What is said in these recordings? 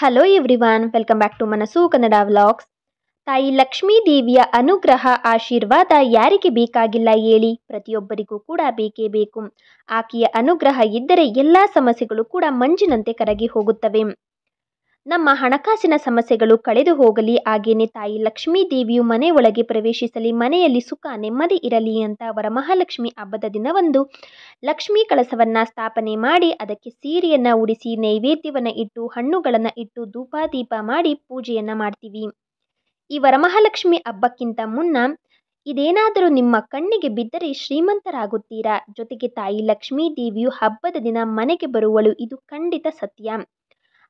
hello everyone welcome back to Manasu Kannada vlogs ತಾಯಿ ಲಕ್ಷ್ಮೀ ದೇವಿಯ ಅನುಗ್ರಹ ಆಶೀರ್ವಾದ ಯಾರಿಗೆ ಬೇಕಾಗಿಲ್ಲ ಹೇಳಿ ಪ್ರತಿಯೊಬ್ಬರಿಗೂ ಕೂಡ ಬೇಕೇ ಬೇಕು ಆಕೆಯ ಅನುಗ್ರಹ ಇದ್ದರೆ ಎಲ್ಲ ಸಮಸ್ಯೆಗಳು ಕೂಡ ಮಂಜಿನಂತೆ ಕರಗಿ ಹೋಗುತ್ತವೆ ನಮ್ಮ ಹಣಕಾಸಿನ ಸಮಸ್ಯೆಗಳು ಕಳೆದು ಹೋಗಲಿ ಹಾಗೇನೆ ತಾಯಿ ಲಕ್ಷ್ಮೀ ದೇವಿಯು ಮನೆ ಒಳಗೆ ಪ್ರವೇಶಿಸಲಿ ಮನೆಯಲ್ಲಿ ಸುಖ ನೆಮ್ಮದಿ ಇರಲಿ ಅಂತ ವರಮಹಾಲಕ್ಷ್ಮಿ ಹಬ್ಬದ ದಿನವಂದು ಲಕ್ಷ್ಮೀ ಕಳಸವನ್ನು ಸ್ಥಾಪನೆ ಮಾಡಿ ಅದಕ್ಕೆ ಸೀರೆಯನ್ನು ಉಡಿಸಿ ನೈವೇದ್ಯವನ್ನು ಇಟ್ಟು ಹಣ್ಣುಗಳನ್ನು ಇಟ್ಟು ದೀಪ ಮಾಡಿ ಪೂಜೆಯನ್ನು ಮಾಡ್ತೀವಿ ಈ ವರಮಹಾಲಕ್ಷ್ಮಿ ಹಬ್ಬಕ್ಕಿಂತ ಮುನ್ನ ಇದೇನಾದರೂ ನಿಮ್ಮ ಕಣ್ಣಿಗೆ ಬಿದ್ದರೆ ಶ್ರೀಮಂತರಾಗುತ್ತೀರಾ ಜೊತೆಗೆ ತಾಯಿ ಲಕ್ಷ್ಮೀ ದೇವಿಯು ಹಬ್ಬದ ದಿನ ಮನೆಗೆ ಬರುವಳು ಇದು ಖಂಡಿತ ಸತ್ಯ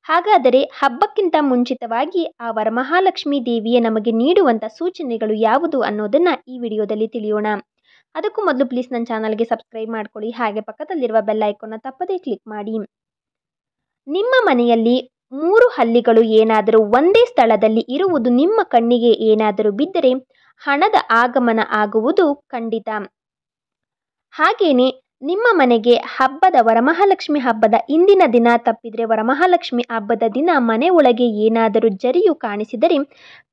ಹಾಗಾದರೆ ಹಬ್ಬಕ್ಕಿಂತ ಮುಂಚಿತವಾಗಿ ಆ ವರಮಹಾಲಕ್ಷ್ಮೀ ದೇವಿಯೇ ನಮಗೆ ನೀಡುವಂಥ ಸೂಚನೆಗಳು ಯಾವುದು ಅನ್ನೋದನ್ನು ಈ ವಿಡಿಯೋದಲ್ಲಿ ತಿಳಿಯೋಣ ಅದಕ್ಕೂ ಮೊದಲು ಪ್ಲೀಸ್ ನನ್ನ ಚಾನಲ್ಗೆ ಸಬ್ಸ್ಕ್ರೈಬ್ ಮಾಡ್ಕೊಳ್ಳಿ ಹಾಗೆ ಪಕ್ಕದಲ್ಲಿರುವ ಬೆಲ್ ಐಕೋನ್ನ ತಪ್ಪದೇ ಕ್ಲಿಕ್ ಮಾಡಿ ನಿಮ್ಮ ಮನೆಯಲ್ಲಿ ಮೂರು ಹಲ್ಲಿಗಳು ಏನಾದರೂ ಒಂದೇ ಸ್ಥಳದಲ್ಲಿ ಇರುವುದು ನಿಮ್ಮ ಕಣ್ಣಿಗೆ ಏನಾದರೂ ಬಿದ್ದರೆ ಹಣದ ಆಗಮನ ಆಗುವುದು ಖಂಡಿತ ಹಾಗೇನೆ ನಿಮ್ಮ ಮನೆಗೆ ಹಬ್ಬದ ವರಮಹಾಲಕ್ಷ್ಮಿ ಹಬ್ಬದ ಇಂದಿನ ದಿನ ತಪ್ಪಿದರೆ ವರಮಹಾಲಕ್ಷ್ಮಿ ಹಬ್ಬದ ದಿನ ಮನೆ ಒಳಗೆ ಏನಾದರೂ ಜರಿಯು ಕಾಣಿಸಿದರೆ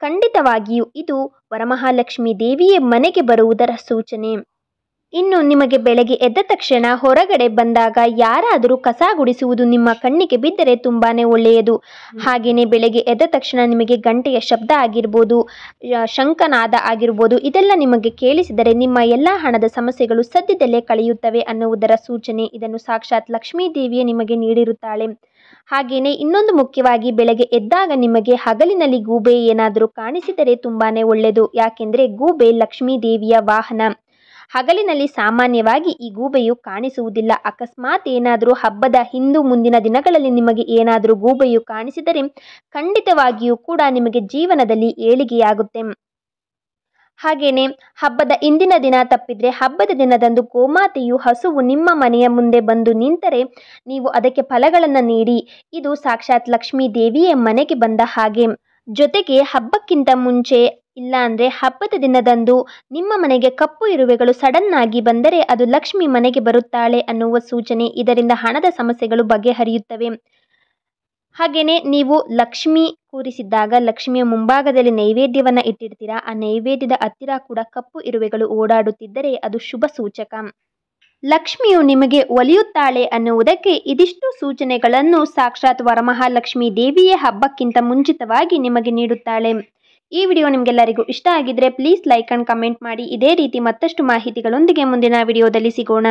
ಖಂಡಿತವಾಗಿಯೂ ಇದು ವರಮಹಾಲಕ್ಷ್ಮಿ ದೇವಿಯೇ ಮನೆಗೆ ಬರುವುದರ ಸೂಚನೆ ಇನ್ನು ನಿಮಗೆ ಬೆಳಗ್ಗೆ ಎದ್ದ ತಕ್ಷಣ ಹೊರಗಡೆ ಬಂದಾಗ ಯಾರಾದರೂ ಕಸ ಗುಡಿಸುವುದು ನಿಮ್ಮ ಕಣ್ಣಿಗೆ ಬಿದ್ದರೆ ತುಂಬಾ ಒಳ್ಳೆಯದು ಹಾಗೆಯೇ ಬೆಳಗ್ಗೆ ಎದ್ದ ತಕ್ಷಣ ನಿಮಗೆ ಗಂಟೆಯ ಶಬ್ದ ಆಗಿರ್ಬೋದು ಶಂಕನಾದ ಆಗಿರ್ಬೋದು ಇದೆಲ್ಲ ನಿಮಗೆ ಕೇಳಿಸಿದರೆ ನಿಮ್ಮ ಎಲ್ಲ ಹಣದ ಸಮಸ್ಯೆಗಳು ಸದ್ಯದಲ್ಲೇ ಕಳೆಯುತ್ತವೆ ಅನ್ನುವುದರ ಸೂಚನೆ ಇದನ್ನು ಸಾಕ್ಷಾತ್ ಲಕ್ಷ್ಮೀ ದೇವಿಯೇ ನಿಮಗೆ ನೀಡಿರುತ್ತಾಳೆ ಹಾಗೆಯೇ ಇನ್ನೊಂದು ಮುಖ್ಯವಾಗಿ ಬೆಳಗ್ಗೆ ಎದ್ದಾಗ ನಿಮಗೆ ಹಗಲಿನಲ್ಲಿ ಗೂಬೆ ಏನಾದರೂ ಕಾಣಿಸಿದರೆ ತುಂಬಾ ಒಳ್ಳೆಯದು ಯಾಕೆಂದರೆ ಗೂಬೆ ಲಕ್ಷ್ಮೀ ದೇವಿಯ ವಾಹನ ಹಗಲಿನಲ್ಲಿ ಸಾಮಾನ್ಯವಾಗಿ ಈ ಗೂಬೆಯು ಕಾಣಿಸುವುದಿಲ್ಲ ಅಕಸ್ಮಾತ್ ಏನಾದರೂ ಹಬ್ಬದ ಹಿಂದೂ ಮುಂದಿನ ದಿನಗಳಲ್ಲಿ ನಿಮಗೆ ಏನಾದರೂ ಗೂಬೆಯು ಕಾಣಿಸಿದರೆ ಖಂಡಿತವಾಗಿಯೂ ಕೂಡ ನಿಮಗೆ ಜೀವನದಲ್ಲಿ ಏಳಿಗೆಯಾಗುತ್ತೆ ಹಾಗೇನೆ ಹಬ್ಬದ ಇಂದಿನ ದಿನ ತಪ್ಪಿದ್ರೆ ಹಬ್ಬದ ದಿನದಂದು ಗೋಮಾತೆಯು ಹಸುವು ನಿಮ್ಮ ಮನೆಯ ಮುಂದೆ ಬಂದು ನಿಂತರೆ ನೀವು ಅದಕ್ಕೆ ಫಲಗಳನ್ನು ನೀಡಿ ಇದು ಸಾಕ್ಷಾತ್ ಲಕ್ಷ್ಮೀ ದೇವಿಯೇ ಮನೆಗೆ ಬಂದ ಹಾಗೆ ಜೊತೆಗೆ ಹಬ್ಬಕ್ಕಿಂತ ಮುಂಚೆ ಇಲ್ಲಾಂದರೆ ಹಬ್ಬದ ದಿನದಂದು ನಿಮ್ಮ ಮನೆಗೆ ಕಪ್ಪು ಇರುವೆಗಳು ಸಡನ್ ಆಗಿ ಬಂದರೆ ಅದು ಲಕ್ಷ್ಮಿ ಮನೆಗೆ ಬರುತ್ತಾಳೆ ಅನ್ನುವ ಸೂಚನೆ ಇದರಿಂದ ಹಣದ ಸಮಸ್ಯೆಗಳು ಬಗೆಹರಿಯುತ್ತವೆ ಹಾಗೆಯೇ ನೀವು ಲಕ್ಷ್ಮಿ ಕೂರಿಸಿದ್ದಾಗ ಲಕ್ಷ್ಮಿಯ ಮುಂಭಾಗದಲ್ಲಿ ನೈವೇದ್ಯವನ್ನು ಇಟ್ಟಿರ್ತೀರಾ ಆ ನೈವೇದ್ಯದ ಹತ್ತಿರ ಕೂಡ ಕಪ್ಪು ಇರುವೆಗಳು ಓಡಾಡುತ್ತಿದ್ದರೆ ಅದು ಶುಭ ಸೂಚಕ ಲಕ್ಷ್ಮಿಯು ನಿಮಗೆ ಒಲಿಯುತ್ತಾಳೆ ಅನ್ನುವುದಕ್ಕೆ ಇದಿಷ್ಟು ಸೂಚನೆಗಳನ್ನು ಸಾಕ್ಷಾತ್ ವರಮಹಾಲಕ್ಷ್ಮಿ ದೇವಿಯೇ ಹಬ್ಬಕ್ಕಿಂತ ಮುಂಚಿತವಾಗಿ ನಿಮಗೆ ನೀಡುತ್ತಾಳೆ ಈ ವಿಡಿಯೋ ನಿಮಗೆಲ್ಲರಿಗೂ ಇಷ್ಟ ಆಗಿದ್ರೆ ಪ್ಲೀಸ್ ಲೈಕ್ ಅಂಡ್ ಕಮೆಂಟ್ ಮಾಡಿ ಇದೇ ರೀತಿ ಮತ್ತಷ್ಟು ಮಾಹಿತಿಗಳೊಂದಿಗೆ ಮುಂದಿನ ವಿಡಿಯೋದಲ್ಲಿ ಸಿಗೋಣ